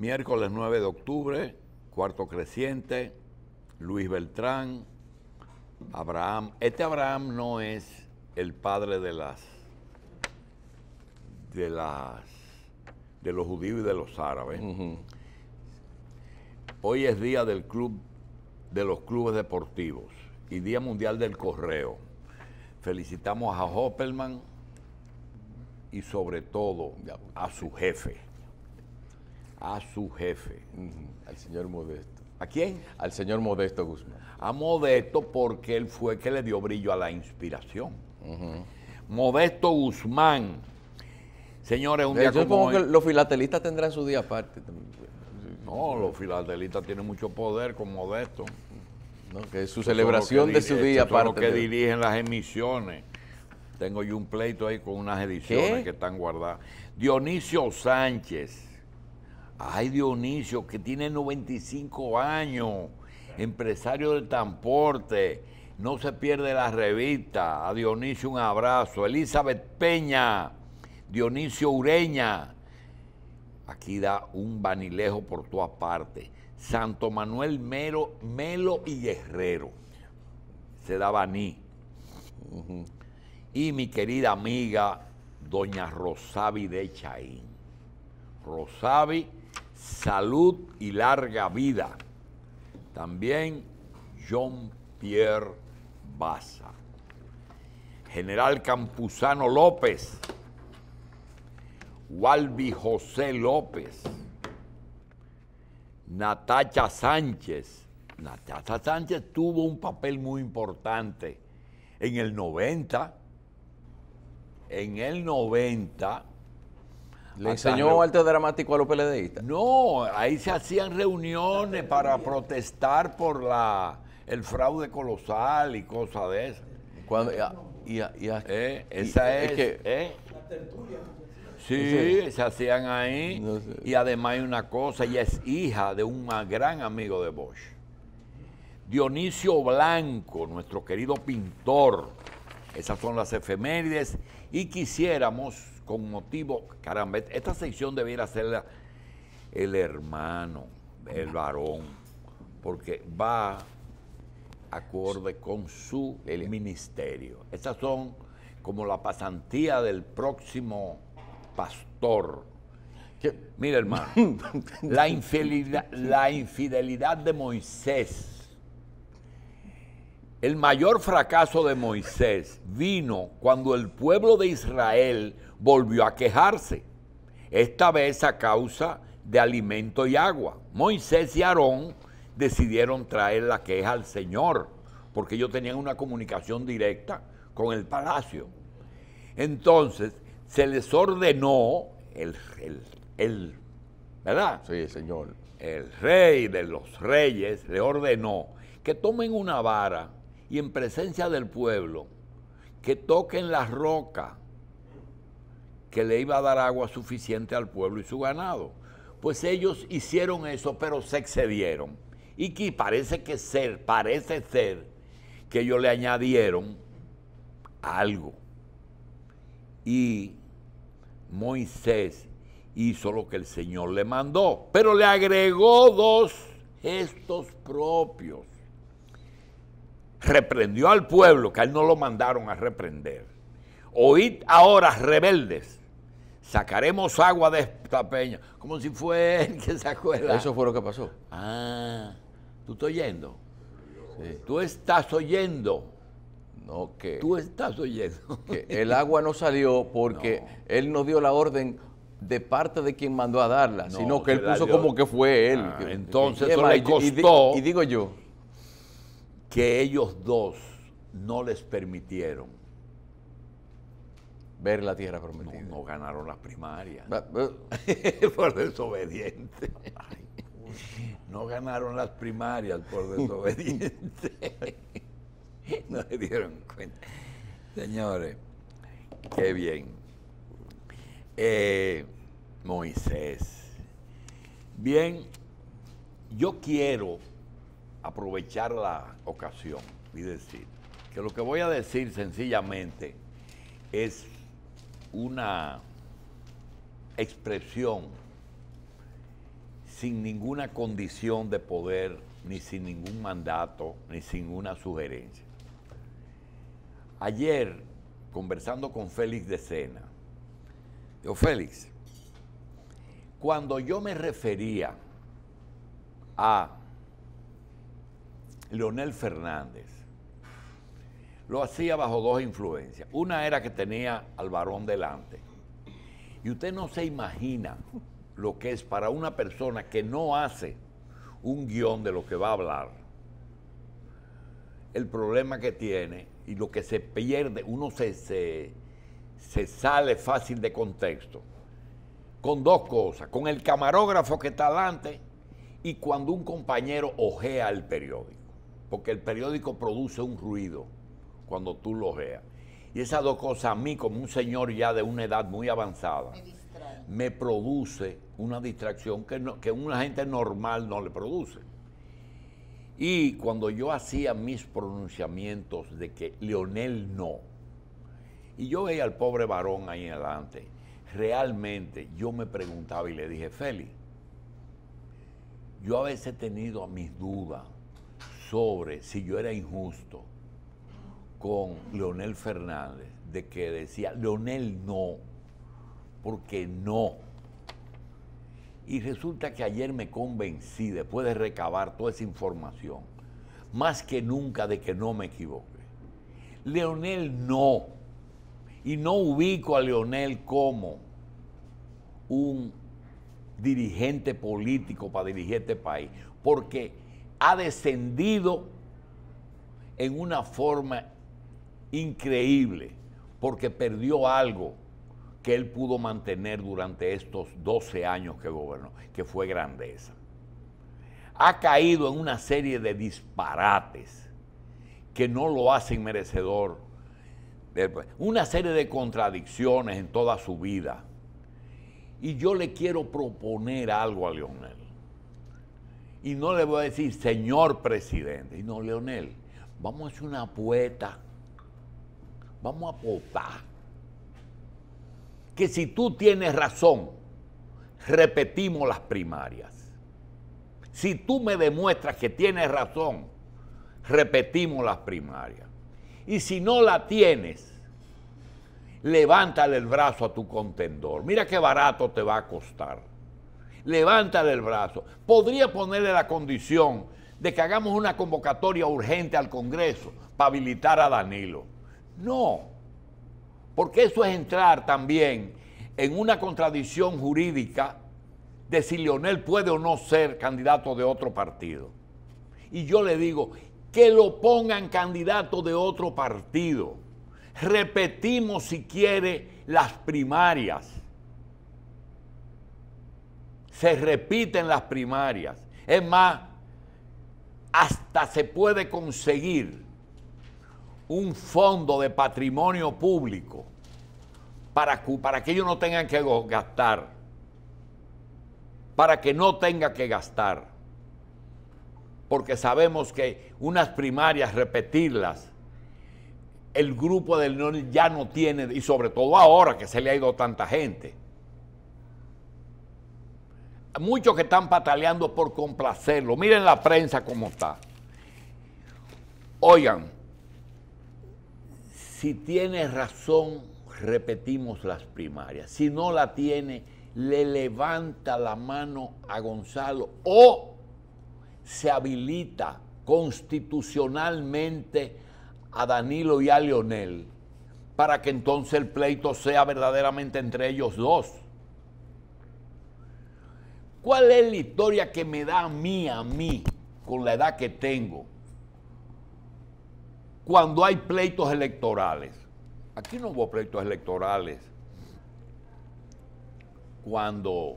Miércoles 9 de octubre, cuarto creciente, Luis Beltrán, Abraham. Este Abraham no es el padre de las de las de los judíos y de los árabes. Hoy es día del club de los clubes deportivos y Día Mundial del Correo. Felicitamos a Hopperman y sobre todo a su jefe a su jefe. Al señor Modesto. ¿A quién? Al señor Modesto Guzmán. A Modesto porque él fue que le dio brillo a la inspiración. Modesto Guzmán. Señores, un día Yo supongo que los filatelistas tendrán su día aparte. No, los filatelistas tienen mucho poder con Modesto. No, que su celebración de su día aparte. los que dirigen las emisiones. Tengo yo un pleito ahí con unas ediciones que están guardadas. Dionisio Sánchez Ay, Dionisio, que tiene 95 años, empresario del transporte, no se pierde la revista. A Dionisio un abrazo. Elizabeth Peña, Dionisio Ureña. Aquí da un banilejo por todas partes. Santo Manuel Mero, Melo y Guerrero. Se da baní. Y mi querida amiga, doña Rosavi de Chaín. Rosavi salud y larga vida. También John Pierre Baza. General Campuzano López, Walby José López, Natacha Sánchez. Natacha Sánchez tuvo un papel muy importante en el 90. En el 90 ¿Le enseñó arte dramático a los PLDistas? No, ahí se hacían reuniones para protestar por la, el fraude colosal y cosas de esas. Eh, esa es, que, la eh. tertulia. Sí, se hacían ahí. Y además hay una cosa, ella es hija de un gran amigo de Bosch. Dionisio Blanco, nuestro querido pintor. Esas son las efemérides. Y quisiéramos con motivo, caramba, esta sección debiera ser el hermano, el varón, porque va acorde con su ministerio. Estas son como la pasantía del próximo pastor. Mira, hermano, la, la infidelidad de Moisés el mayor fracaso de Moisés vino cuando el pueblo de Israel volvió a quejarse, esta vez a causa de alimento y agua. Moisés y Aarón decidieron traer la queja al Señor, porque ellos tenían una comunicación directa con el palacio. Entonces se les ordenó el, el, ¿verdad? Sí, señor. El rey de los reyes le ordenó que tomen una vara y en presencia del pueblo, que toquen la roca que le iba a dar agua suficiente al pueblo y su ganado. Pues ellos hicieron eso, pero se excedieron. Y que parece que ser, parece ser que ellos le añadieron algo. Y Moisés hizo lo que el Señor le mandó, pero le agregó dos gestos propios reprendió al pueblo, que a él no lo mandaron a reprender. Oíd ahora, rebeldes, sacaremos agua de esta peña, como si fue él que sacó el agua. Eso fue lo que pasó. Ah, tú estás oyendo. Tú estás oyendo. No, que. Tú estás oyendo. Que el agua no salió porque él no dio la orden de parte de quien mandó a darla, sino que él puso como que fue él. Ah, entonces, eso le costó. y digo yo que ellos dos no les permitieron ver la tierra prometida. No, ganaron las primarias. por desobediente. no ganaron las primarias por desobediente. no se dieron cuenta. Señores, qué bien. Eh, Moisés. Bien, yo quiero aprovechar la ocasión y decir que lo que voy a decir sencillamente es una expresión sin ninguna condición de poder, ni sin ningún mandato, ni sin ninguna sugerencia. Ayer, conversando con Félix de Sena, yo, Félix, cuando yo me refería a Leonel Fernández. Lo hacía bajo dos influencias. Una era que tenía al varón delante. Y usted no se imagina lo que es para una persona que no hace un guión de lo que va a hablar, el problema que tiene y lo que se pierde, uno se, se, sale fácil de contexto. Con dos cosas, con el camarógrafo que está delante y cuando un compañero ojea el periódico porque el periódico produce un ruido cuando tú lo veas. Y esas dos cosas a mí, como un señor ya de una edad muy avanzada, me, produce una distracción que, que una gente normal no le produce. Y cuando yo hacía mis pronunciamientos de que Leonel no, y yo veía al pobre varón ahí adelante, realmente yo me preguntaba y le dije, Félix, yo a veces he tenido mis dudas sobre si yo era injusto con Leonel Fernández, de que decía, Leonel no, porque no. Y resulta que ayer me convencí, después de recabar toda esa información, más que nunca de que no me equivoque. Leonel no. Y no ubico a Leonel como un dirigente político para dirigir este país, porque ha descendido en una forma increíble, porque perdió algo que él pudo mantener durante estos 12 años que gobernó, que fue grandeza. Ha caído en una serie de disparates que no lo hacen merecedor, una serie de contradicciones en toda su vida. Y yo le quiero proponer algo a Leonel y no le voy a decir, señor presidente. Y no, Leonel, vamos a hacer una poeta, Vamos a votar. Que si tú tienes razón, repetimos las primarias. Si tú me demuestras que tienes razón, repetimos las primarias. Y si no la tienes, levántale el brazo a tu contendor. Mira qué barato te va a costar levántale el brazo. Podría ponerle la condición de que hagamos una convocatoria urgente al Congreso para habilitar a Danilo. No, porque eso es entrar también en una contradicción jurídica de si Leonel puede o no ser candidato de otro partido. Y yo le digo, que lo pongan candidato de otro partido. Repetimos si quiere las primarias se repiten las primarias. Es más, hasta se puede conseguir un fondo de patrimonio público para, que ellos no tengan que gastar, para que no tenga que gastar, porque sabemos que unas primarias, repetirlas, el grupo del NOL ya no tiene, y sobre todo ahora que se le ha ido tanta gente, muchos que están pataleando por complacerlo. Miren la prensa cómo está. Oigan, si tiene razón, repetimos las primarias. Si no la tiene, le levanta la mano a Gonzalo o se habilita constitucionalmente a Danilo y a Leonel para que entonces el pleito sea verdaderamente entre ellos dos. ¿Cuál es la historia que me da a mí, a mí, con la edad que tengo, cuando hay pleitos electorales? Aquí no hubo pleitos electorales cuando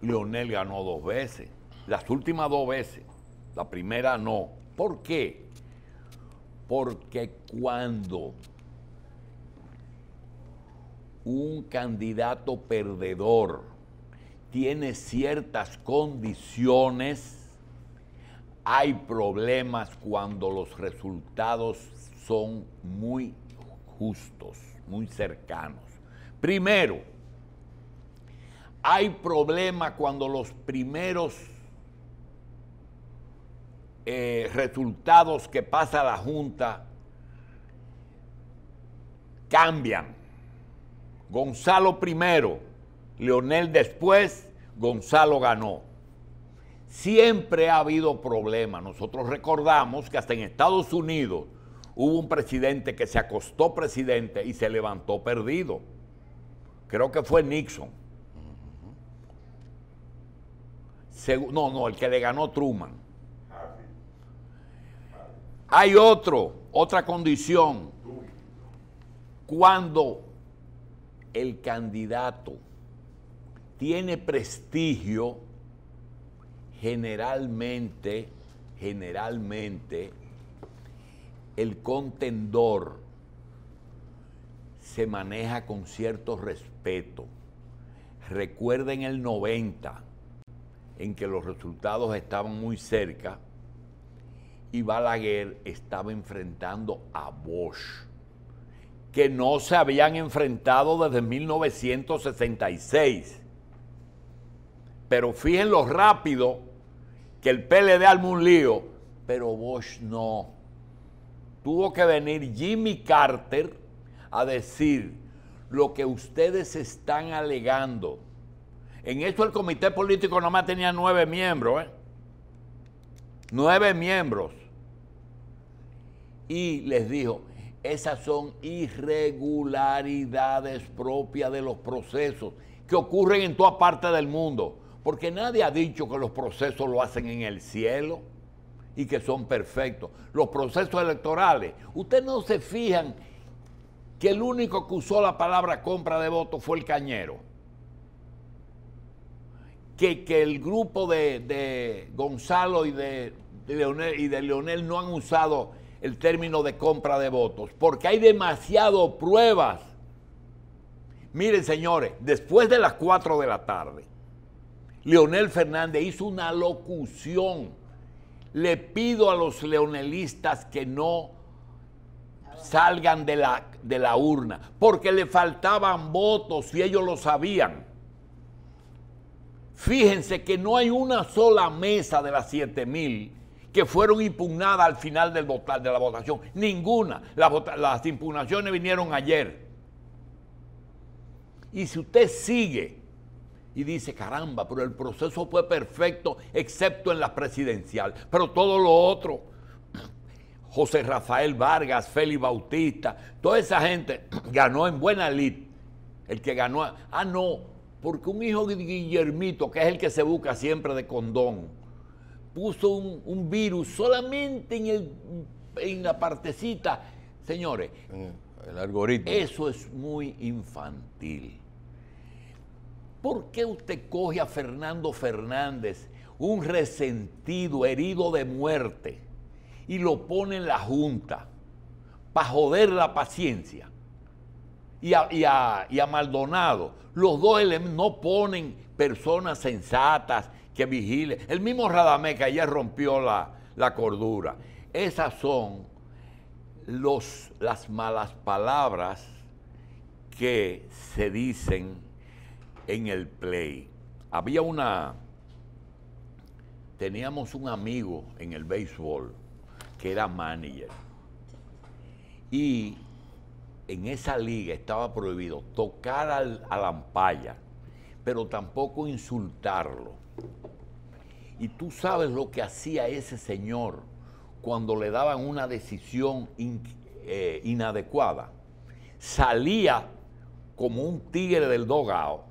Leonel ganó dos veces, las últimas dos veces, la primera no. ¿Por qué? Porque cuando un candidato perdedor tiene ciertas condiciones, hay problemas cuando los resultados son muy justos, muy cercanos. Primero, hay problema cuando los primeros eh, resultados que pasa la Junta cambian. Gonzalo primero Leonel después, Gonzalo ganó. Siempre ha habido problemas. Nosotros recordamos que hasta en Estados Unidos hubo un presidente que se acostó presidente y se levantó perdido. Creo que fue Nixon. no, no, el que le ganó Truman. Hay otro, otra condición. Cuando el candidato tiene prestigio generalmente, generalmente, el contendor se maneja con cierto respeto. Recuerden el 90, en que los resultados estaban muy cerca y Balaguer estaba enfrentando a Bosch, que no se habían enfrentado desde 1966. Pero fíjense lo rápido que el PLD armó un lío, pero Bosch no. Tuvo que venir Jimmy Carter a decir lo que ustedes están alegando. En eso el comité político nomás tenía nueve miembros, ¿eh? nueve miembros. Y les dijo, esas son irregularidades propias de los procesos que ocurren en toda parte del mundo. Porque nadie ha dicho que los procesos lo hacen en el cielo y que son perfectos. Los procesos electorales, ustedes no se fijan que el único que usó la palabra compra de votos fue el cañero. Que, el grupo de, Gonzalo y de, Leonel, y de Leonel no han usado el término de compra de votos, porque hay demasiado pruebas. Miren, señores, después de las 4 de la tarde, Leonel Fernández hizo una locución. Le pido a los leonelistas que no salgan de la, de la urna, porque le faltaban votos y ellos lo sabían. Fíjense que no hay una sola mesa de las 7 mil que fueron impugnadas al final del de la votación. Ninguna. las impugnaciones vinieron ayer. Y si usted sigue y dice, caramba, pero el proceso fue perfecto, excepto en la presidencial, pero todo lo otro, José Rafael Vargas, Félix Bautista, toda esa gente ganó en buena lid. El que ganó, ah, no, porque un hijo de Guillermito, que es el que se busca siempre de condón, puso un, virus solamente en, el, en la partecita. Señores, el algoritmo. Eso es muy infantil. ¿Por qué usted coge a Fernando Fernández, un resentido, herido de muerte, y lo pone en la Junta para joder la paciencia? Y a, y, a, Maldonado, los dos no ponen personas sensatas que vigilen. El mismo Radameca que ayer rompió la, cordura. Esas son los, las malas palabras que se dicen en el play. Había una. Teníamos un amigo en el béisbol que era manager. Y en esa liga estaba prohibido tocar al, a la ampalla, pero tampoco insultarlo. Y tú sabes lo que hacía ese señor cuando le daban una decisión eh, inadecuada. Salía como un tigre del dogado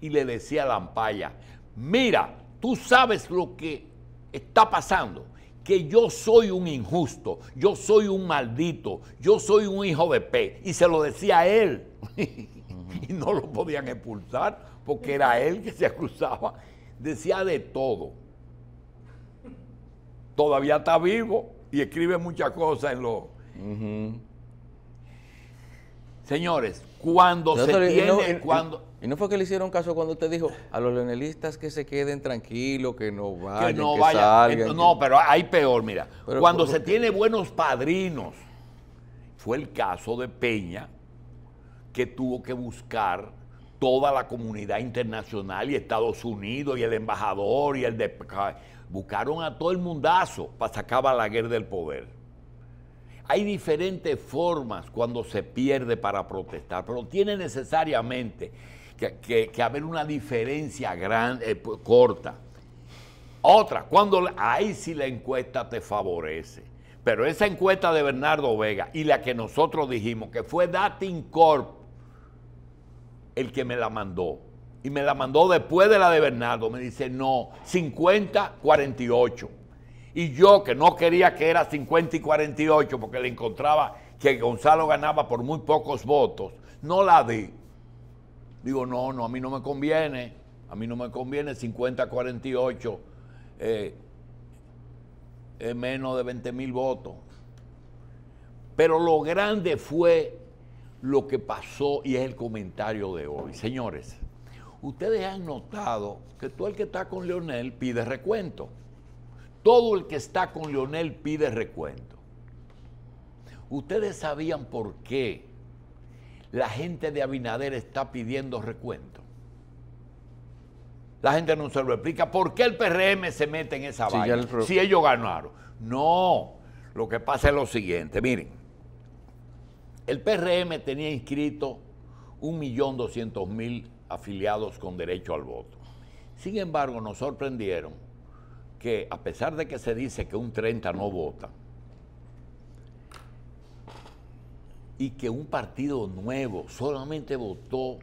y le decía a la mira, tú sabes lo que está pasando, que yo soy un injusto, yo soy un maldito, yo soy un hijo de P. Y se lo decía a él. y no lo podían expulsar porque era él que se acusaba. Decía de todo. Todavía está vivo y escribe muchas cosas en lo... Señores, cuando se tiene, cuando, y no fue que le hicieron caso cuando usted dijo a los leonelistas que se queden tranquilos, que no vayan, que, no que No, pero hay peor, mira. cuando se tiene buenos padrinos, fue el caso de Peña, que tuvo que buscar toda la comunidad internacional y Estados Unidos y el embajador y el de... Buscaron a todo el mundazo para sacar a guerra del poder. Hay diferentes formas cuando se pierde para protestar, pero tiene necesariamente que, haber una diferencia grande, eh, corta. Otra, cuando ahí sí la encuesta te favorece. Pero esa encuesta de Bernardo Vega y la que nosotros dijimos, que fue Dating Corp el que me la mandó. Y me la mandó después de la de Bernardo. Me dice, no, 50-48. Y yo que no quería que era 50 y 48 porque le encontraba que Gonzalo ganaba por muy pocos votos, no la di. Digo, no, no, a mí no me conviene, a mí no me conviene 50-48, eh, menos de 20 mil votos. Pero lo grande fue lo que pasó y es el comentario de hoy. Señores, ustedes han notado que todo el que está con Leonel pide recuento. Todo el que está con Leonel pide recuento. Ustedes sabían por qué la gente de Abinader está pidiendo recuento. La gente no se lo explica. ¿Por qué el PRM se mete en esa Si ellos ganaron. No. Lo que pasa es lo siguiente. Miren. El PRM tenía inscrito 1.200.000 afiliados con derecho al voto. Sin embargo, nos sorprendieron que, a pesar de que se dice que un 30 no vota, y que un partido nuevo solamente votó,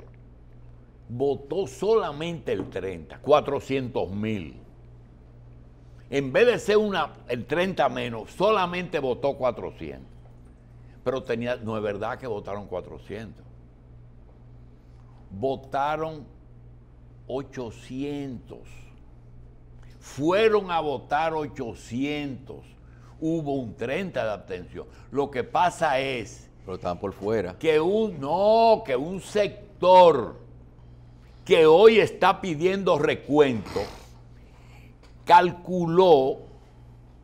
votó solamente el 30, 400 mil. En vez de ser una, el 30 menos, solamente votó 400. Pero tenía, no es verdad que votaron 400. Votaron 800. Fueron a votar 800. Hubo un 30 de abstención. Lo que pasa es pero están por fuera. Que un, no, que un sector que hoy está pidiendo recuento calculó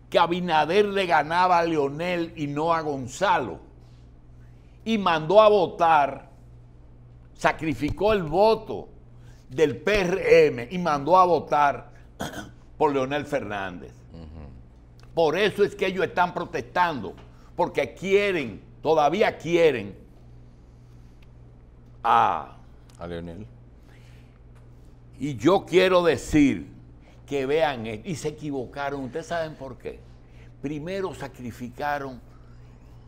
que Abinader le ganaba a Leonel y no a Gonzalo. Y mandó a votar, sacrificó el voto del PRM y mandó a votar por Leonel Fernández. Por eso es que ellos están protestando, porque quieren todavía quieren a, a Leonel. Y yo quiero decir que vean, e-, y se equivocaron, ustedes saben por qué. Primero sacrificaron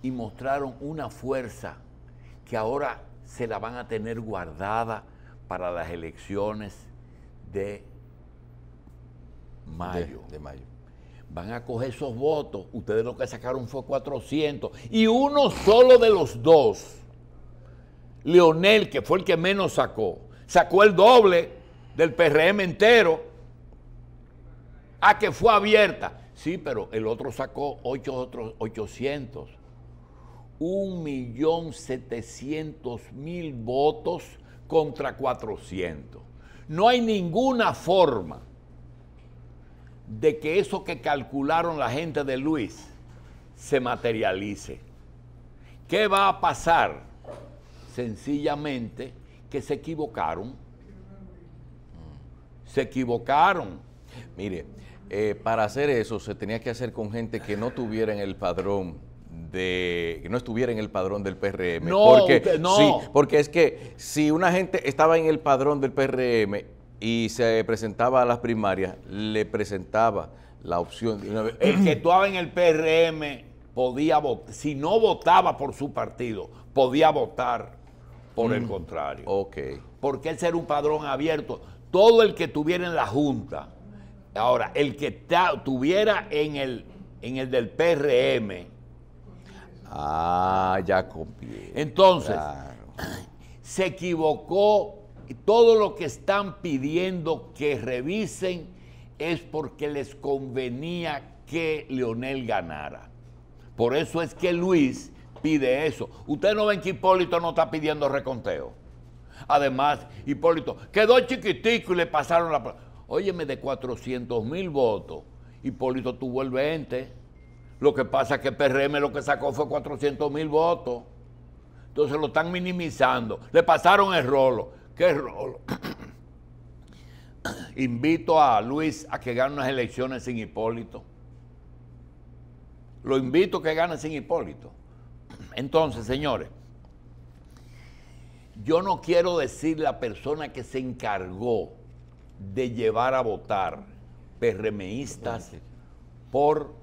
y mostraron una fuerza que ahora se la van a tener guardada para las elecciones de mayo. de mayo van a coger esos votos. Ustedes lo que sacaron fue 400. Y uno solo de los dos, Leonel, que fue el que menos sacó, sacó el doble del PRM entero. A que fue abierta. Sí, pero el otro sacó otros 800. Un millón setecientos mil votos contra 400. No hay ninguna forma de que eso que calcularon la gente de Luis se materialice. ¿Qué va a pasar? Sencillamente que se equivocaron. Mm. Se equivocaron. Mire, eh, para hacer eso se tenía que hacer con gente que no tuviera en el padrón de no estuviera en el padrón del PRM. No, porque, no. Sí, porque es que si una gente estaba en el padrón del PRM y se presentaba a las primarias, le presentaba la opción. el que actuaba en el PRM podía votar, si no votaba por su partido, podía votar por el mm. contrario. Ok. Porque ese era un padrón abierto. Todo el que tuviera en la Junta, ahora, el que tuviera en el, en el del PRM. Ah, ya cumplí. Entonces, se equivocó todo lo que están pidiendo que revisen es porque les convenía que Leonel ganara. Por eso es que Luis pide eso. Ustedes no ven que Hipólito no está pidiendo reconteo. Además, Hipólito quedó chiquitico y le pasaron la... Óyeme, de 400 mil votos, Hipólito tuvo el 20. Lo que pasa es que PRM lo que sacó fue 400 mil votos. Entonces lo están minimizando. Le pasaron el rolo qué rol? Invito a Luis a que gane unas elecciones sin Hipólito. Lo invito a que gane sin Hipólito. Entonces, señores, yo no quiero decir la persona que se encargó de llevar a votar PRMistas por...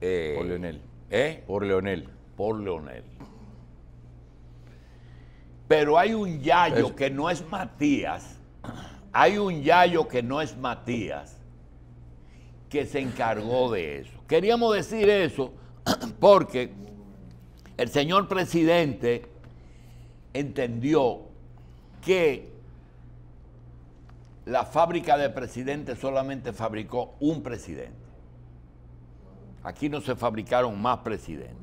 Eh, por Leonel. ¿Eh? Por Leonel. Por Leonel. Pero hay un Yayo que no es Matías. Hay un Yayo que no es Matías que se encargó de eso. Queríamos decir eso porque el señor presidente entendió que la fábrica de presidentes solamente fabricó un presidente. Aquí no se fabricaron más presidentes.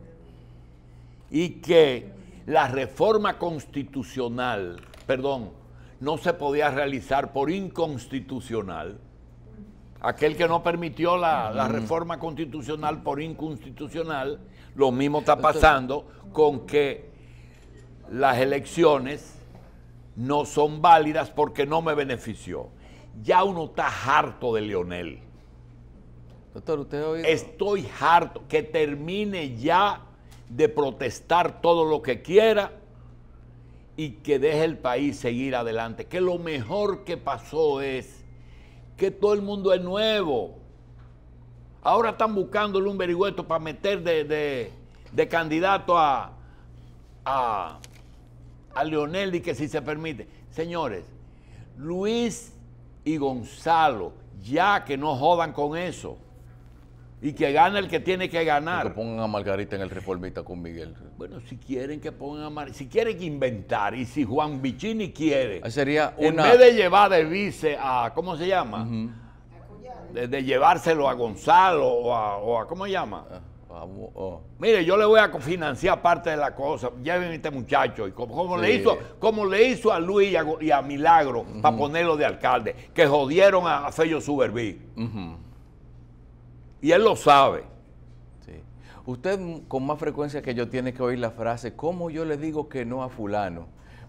Y que la reforma constitucional, perdón, no se podía realizar por inconstitucional. Aquel que no permitió la, reforma constitucional por inconstitucional, lo mismo está pasando con que las elecciones no son válidas porque no me benefició. Ya uno está harto de Leonel. Doctor, usted ha oído? Estoy harto. Que termine ya de protestar todo lo que quiera y que deje el país seguir adelante. Que lo mejor que pasó es que todo el mundo es nuevo. Ahora están buscándole un verigüeto para meter de, candidato a, a, a Leonel y que si se permite. Señores, Luis y Gonzalo, ya que no jodan con eso. Y que gana el que tiene que ganar. que pongan a Margarita en el reformista con Miguel. Bueno, si quieren que pongan a Margarita, si quieren inventar, y si Juan Bichini quiere, ah, sería una... en vez de llevar de vice a, ¿cómo se llama? de, llevárselo a Gonzalo o a, ¿cómo se llama? Ah, oh. Mire, yo le voy a financiar parte de la cosa. Lleven a este muchacho. Y como, le hizo, como le hizo a Luis y a, Milagro para ponerlo de alcalde, que jodieron a, Fello Suberví. Y él lo sabe. Usted con más frecuencia que yo tiene que oír la frase, ¿cómo yo le digo que no a fulano?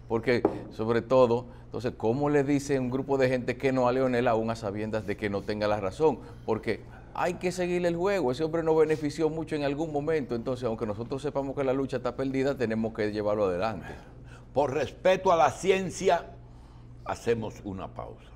Porque sobre todo, entonces, ¿cómo le dice un grupo de gente que no a Leonel aún a sabiendas de que no tenga la razón? Porque hay que seguir el juego. Ese hombre no benefició mucho en algún momento. Entonces, aunque nosotros sepamos que la lucha está perdida, tenemos que llevarlo adelante. Por respeto a la ciencia, hacemos una pausa.